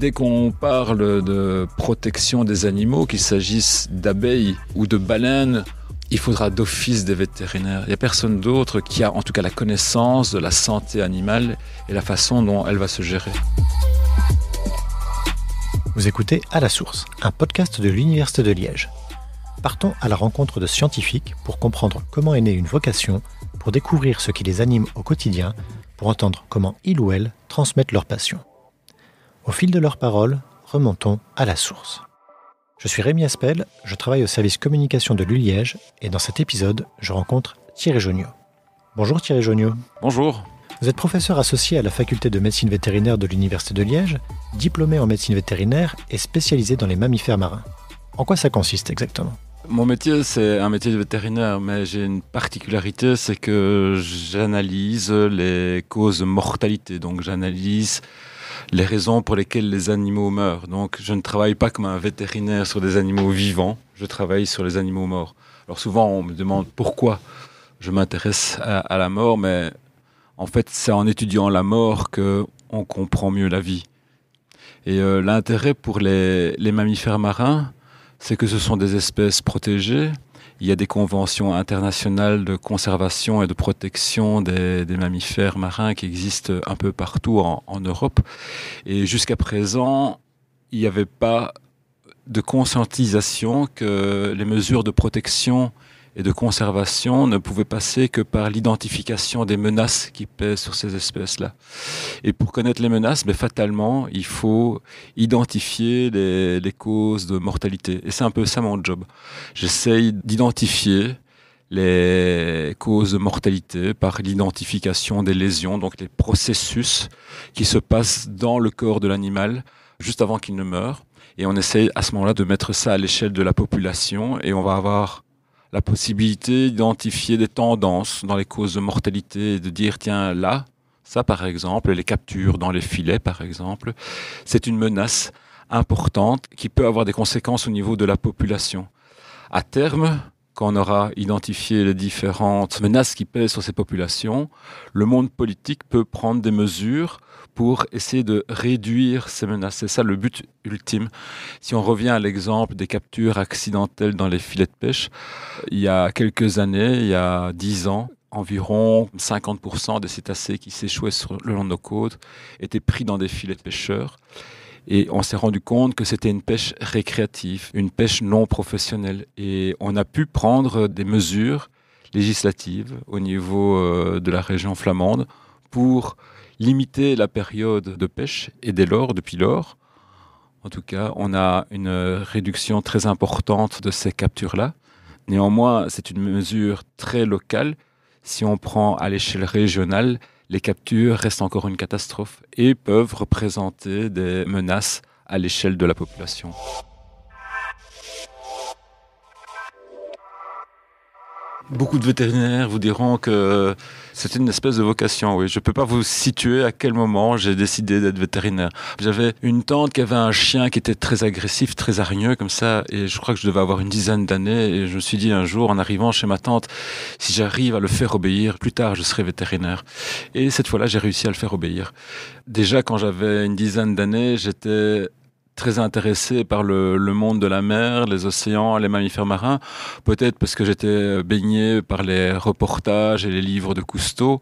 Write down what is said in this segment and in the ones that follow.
Dès qu'on parle de protection des animaux, qu'il s'agisse d'abeilles ou de baleines, il faudra d'office des vétérinaires. Il n'y a personne d'autre qui a en tout cas la connaissance de la santé animale et la façon dont elle va se gérer. Vous écoutez À la source, un podcast de l'Université de Liège. Partons à la rencontre de scientifiques pour comprendre comment est née une vocation, pour découvrir ce qui les anime au quotidien, pour entendre comment ils ou elles transmettent leur passion. Au fil de leurs paroles, remontons à la source. Je suis Rémi Aspel, je travaille au service communication de l'Uliège et dans cet épisode, je rencontre Thierry Jonio. Bonjour Thierry Jonio. Bonjour. Vous êtes professeur associé à la faculté de médecine vétérinaire de l'Université de Liège, diplômé en médecine vétérinaire et spécialisé dans les mammifères marins. En quoi ça consiste exactement mon métier, c'est un métier de vétérinaire, mais j'ai une particularité, c'est que j'analyse les causes de mortalité. Donc j'analyse les raisons pour lesquelles les animaux meurent. Donc je ne travaille pas comme un vétérinaire sur des animaux vivants, je travaille sur les animaux morts. Alors souvent on me demande pourquoi je m'intéresse à, la mort, mais en fait c'est en étudiant la mort qu'on comprend mieux la vie. Et euh, l'intérêt pour les mammifères marins, c'est que ce sont des espèces protégées il y a des conventions internationales de conservation et de protection des, mammifères marins qui existent un peu partout en, en Europe. Et jusqu'à présent, il n'y avait pas de conscientisation que les mesures de protection et de conservation ne pouvait passer que par l'identification des menaces qui pèsent sur ces espèces-là. Et pour connaître les menaces, mais ben, fatalement, il faut identifier les, causes de mortalité. Et c'est un peu ça mon job. J'essaye d'identifier les causes de mortalité par l'identification des lésions, donc les processus qui se passent dans le corps de l'animal juste avant qu'il ne meure. Et on essaye à ce moment-là de mettre ça à l'échelle de la population et on va avoir la possibilité d'identifier des tendances dans les causes de mortalité et de dire, tiens, là, ça par exemple, les captures dans les filets par exemple, c'est une menace importante qui peut avoir des conséquences au niveau de la population. À terme, quand on aura identifié les différentes menaces qui pèsent sur ces populations, le monde politique peut prendre des mesures pour essayer de réduire ces menaces. C'est ça le but ultime. Si on revient à l'exemple des captures accidentelles dans les filets de pêche, il y a quelques années, il y a dix ans, environ 50% des cétacés qui s'échouaient sur le long de nos côtes étaient pris dans des filets de pêcheurs. Et on s'est rendu compte que c'était une pêche récréative, une pêche non professionnelle. Et on a pu prendre des mesures législatives au niveau euh, de la région flamande pour limiter la période de pêche. Et dès lors, depuis lors, en tout cas, on a une réduction très importante de ces captures-là. Néanmoins, c'est une mesure très locale. Si on prend à l'échelle régionale, les captures restent encore une catastrophe et peuvent représenter des menaces à l'échelle de la population. Beaucoup de vétérinaires vous diront que c'était une espèce de vocation, oui. Je ne peux pas vous situer à quel moment j'ai décidé d'être vétérinaire. J'avais une tante qui avait un chien qui était très agressif, très hargneux comme ça, et je crois que je devais avoir une dizaine d'années, et je me suis dit un jour, en arrivant chez ma tante, si j'arrive à le faire obéir, plus tard je serai vétérinaire. Et cette fois-là, j'ai réussi à le faire obéir. Déjà, quand j'avais une dizaine d'années, j'étais très intéressé par le, monde de la mer, les océans, les mammifères marins, peut-être parce que j'étais baigné par les reportages et les livres de Cousteau.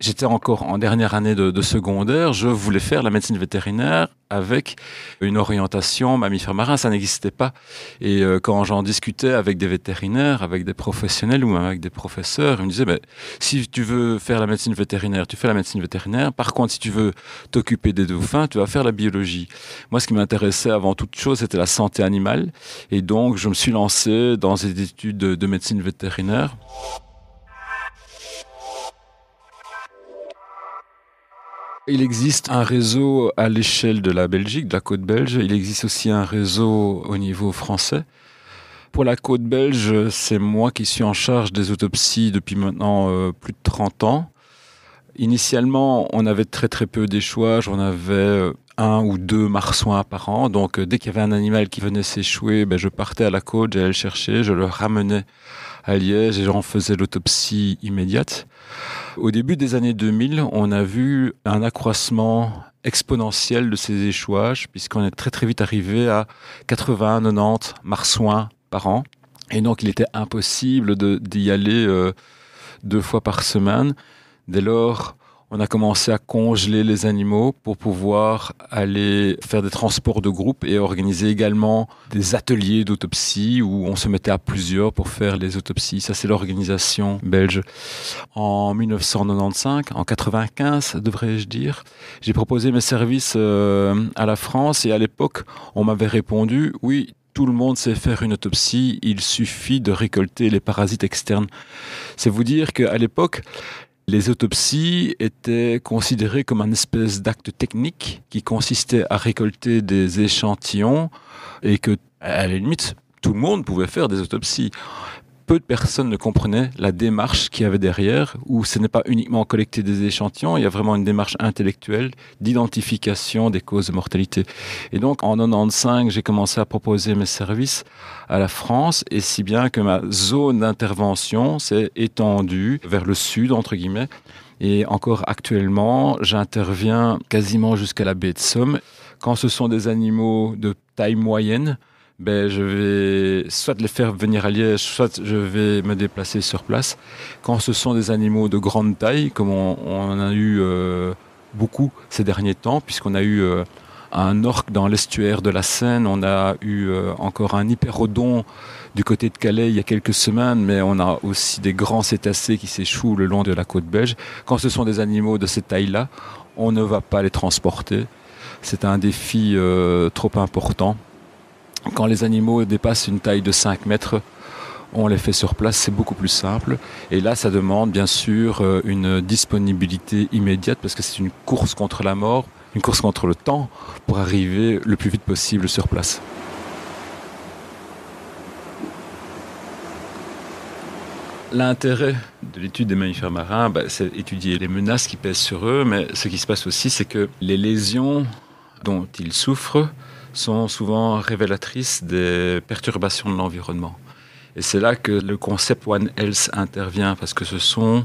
J'étais encore en dernière année de, secondaire, je voulais faire la médecine vétérinaire avec une orientation mammifère marin, ça n'existait pas. Et euh, quand j'en discutais avec des vétérinaires, avec des professionnels ou même avec des professeurs, ils me disaient, "Mais si tu veux faire la médecine vétérinaire, tu fais la médecine vétérinaire. Par contre, si tu veux t'occuper des dauphins, tu vas faire la biologie. Moi, ce qui m'intéresse avant toute chose, c'était la santé animale. Et donc, je me suis lancé dans des études de, médecine vétérinaire. Il existe un réseau à l'échelle de la Belgique, de la côte belge. Il existe aussi un réseau au niveau français. Pour la côte belge, c'est moi qui suis en charge des autopsies depuis maintenant euh, plus de 30 ans. Initialement, on avait très très peu d'échouages, on avait euh, un ou deux marsouins par an. Donc euh, dès qu'il y avait un animal qui venait s'échouer, ben, je partais à la côte, j'allais le chercher, je le ramenais à Liège et j'en faisais l'autopsie immédiate. Au début des années 2000, on a vu un accroissement exponentiel de ces échouages puisqu'on est très très vite arrivé à 80, 90 marsouins par an. Et donc il était impossible d'y aller euh, deux fois par semaine. Dès lors, on a commencé à congeler les animaux pour pouvoir aller faire des transports de groupe et organiser également des ateliers d'autopsie où on se mettait à plusieurs pour faire les autopsies. Ça, c'est l'organisation belge. En 1995, en 95, devrais-je dire, j'ai proposé mes services euh, à la France et à l'époque, on m'avait répondu, oui, tout le monde sait faire une autopsie, il suffit de récolter les parasites externes. C'est vous dire qu'à l'époque, les autopsies étaient considérées comme un espèce d'acte technique qui consistait à récolter des échantillons et que, à la limite, tout le monde pouvait faire des autopsies peu de personnes ne comprenaient la démarche qu'il y avait derrière, où ce n'est pas uniquement collecter des échantillons, il y a vraiment une démarche intellectuelle d'identification des causes de mortalité. Et donc en 95, j'ai commencé à proposer mes services à la France, et si bien que ma zone d'intervention s'est étendue vers le sud, entre guillemets. Et encore actuellement, j'interviens quasiment jusqu'à la baie de Somme. Quand ce sont des animaux de taille moyenne, ben, je vais soit les faire venir à Liège, soit je vais me déplacer sur place. Quand ce sont des animaux de grande taille, comme on, en a eu euh, beaucoup ces derniers temps, puisqu'on a eu euh, un orque dans l'estuaire de la Seine, on a eu euh, encore un hyperodon du côté de Calais il y a quelques semaines, mais on a aussi des grands cétacés qui s'échouent le long de la côte belge. Quand ce sont des animaux de cette taille-là, on ne va pas les transporter. C'est un défi trop important quand les animaux dépassent une taille de 5 mètres, on les fait sur place, c'est beaucoup plus simple. Et là, ça demande bien sûr euh, une disponibilité immédiate parce que c'est une course contre la mort, une course contre le temps pour arriver le plus vite possible sur place. L'intérêt de l'étude des mammifères marins, bah, c'est étudier les menaces qui pèsent sur eux, mais ce qui se passe aussi, c'est que les lésions dont ils souffrent sont souvent révélatrices des perturbations de l'environnement. Et c'est là que le concept One Health intervient, parce que ce sont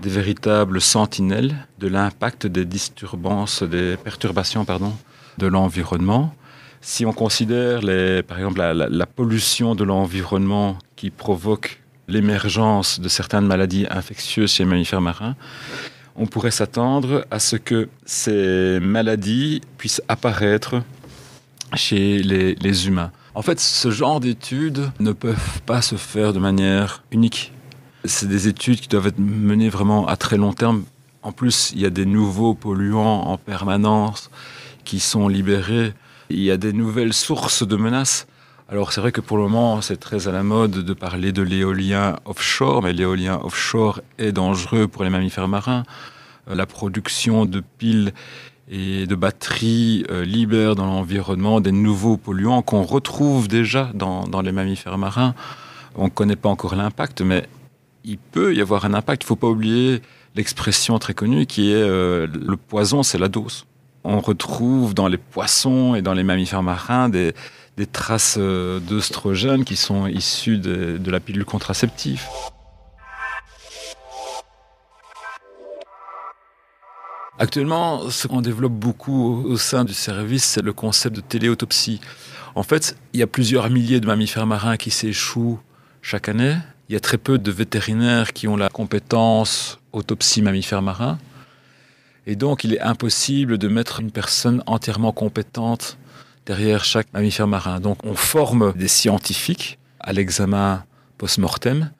des véritables sentinelles de l'impact des disturbances, des perturbations pardon, de l'environnement. Si on considère les, par exemple la, la pollution de l'environnement qui provoque l'émergence de certaines maladies infectieuses chez les mammifères marins, on pourrait s'attendre à ce que ces maladies puissent apparaître chez les, humains. En fait, ce genre d'études ne peuvent pas se faire de manière unique. C'est des études qui doivent être menées vraiment à très long terme. En plus, il y a des nouveaux polluants en permanence qui sont libérés. Il y a des nouvelles sources de menaces. Alors c'est vrai que pour le moment, c'est très à la mode de parler de l'éolien offshore, mais l'éolien offshore est dangereux pour les mammifères marins. La production de piles et de batteries euh, dans l'environnement, des nouveaux polluants qu'on retrouve déjà dans, les mammifères marins. On ne connaît pas encore l'impact, mais il peut y avoir un impact. Il ne faut pas oublier l'expression très connue qui est euh, le poison, c'est la dose. On retrouve dans les poissons et dans les mammifères marins des, des traces euh, d'œstrogènes qui sont issues de, de la pilule contraceptive. Actuellement, ce qu'on développe beaucoup au sein du service, c'est le concept de téléautopsie. En fait, il y a plusieurs milliers de mammifères marins qui s'échouent chaque année. Il y a très peu de vétérinaires qui ont la compétence autopsie mammifères marin. Et donc, il est impossible de mettre une personne entièrement compétente derrière chaque mammifère marin. Donc, on forme des scientifiques à l'examen post-mortem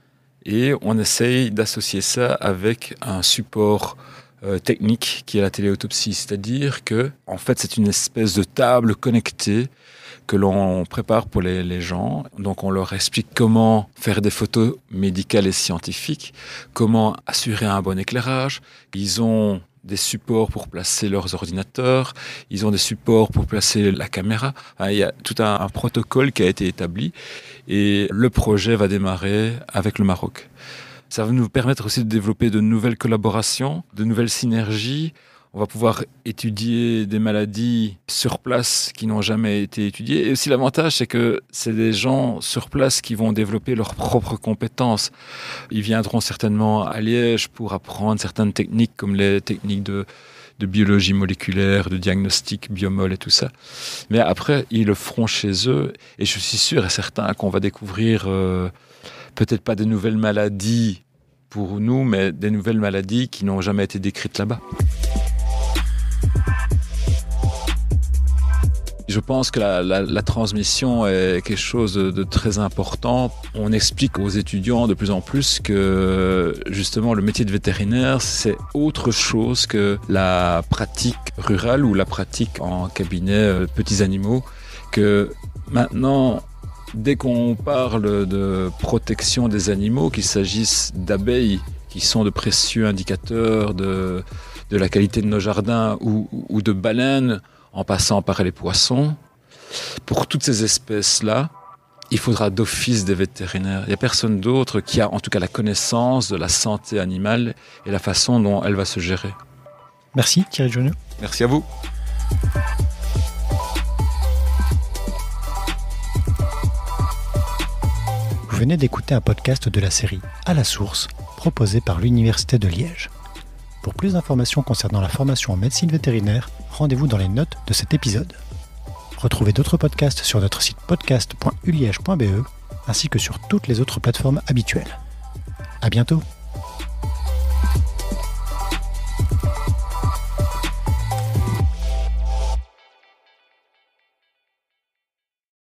et on essaye d'associer ça avec un support euh, technique qui est la téléautopsie, c'est-à-dire que en fait c'est une espèce de table connectée que l'on prépare pour les, gens. Donc on leur explique comment faire des photos médicales et scientifiques, comment assurer un bon éclairage. Ils ont des supports pour placer leurs ordinateurs, ils ont des supports pour placer la caméra. Hein, il y a tout un protocole qui a été établi et le projet va démarrer avec le Maroc. Ça va nous permettre aussi de développer de nouvelles collaborations, de nouvelles synergies. On va pouvoir étudier des maladies sur place qui n'ont jamais été étudiées. Et aussi l'avantage, c'est que c'est des gens sur place qui vont développer leurs propres compétences. Ils viendront certainement à Liège pour apprendre certaines techniques comme les techniques de, de biologie moléculaire, de diagnostic biomol et tout ça. Mais après, ils le feront chez eux. Et je suis sûr et certain qu'on va découvrir... Euh, peut-être pas des nouvelles maladies pour nous, mais des nouvelles maladies qui n'ont jamais été décrites là-bas. Je pense que la, transmission est quelque chose de, très important. On explique aux étudiants de plus en plus que justement le métier de vétérinaire, c'est autre chose que la pratique rurale ou la pratique en cabinet euh, petits animaux, que maintenant Dès qu'on parle de protection des animaux, qu'il s'agisse d'abeilles, qui sont de précieux indicateurs de, la qualité de nos jardins, ou, de baleines, en passant par les poissons, pour toutes ces espèces-là, il faudra d'office des vétérinaires. Il n'y a personne d'autre qui a en tout cas la connaissance de la santé animale et la façon dont elle va se gérer. Merci Thierry Joneux. Merci à vous. venez d'écouter un podcast de la série À la source, proposé par l'Université de Liège. Pour plus d'informations concernant la formation en médecine vétérinaire, rendez-vous dans les notes de cet épisode. Retrouvez d'autres podcasts sur notre site podcast.uliège.be ainsi que sur toutes les autres plateformes habituelles. À bientôt!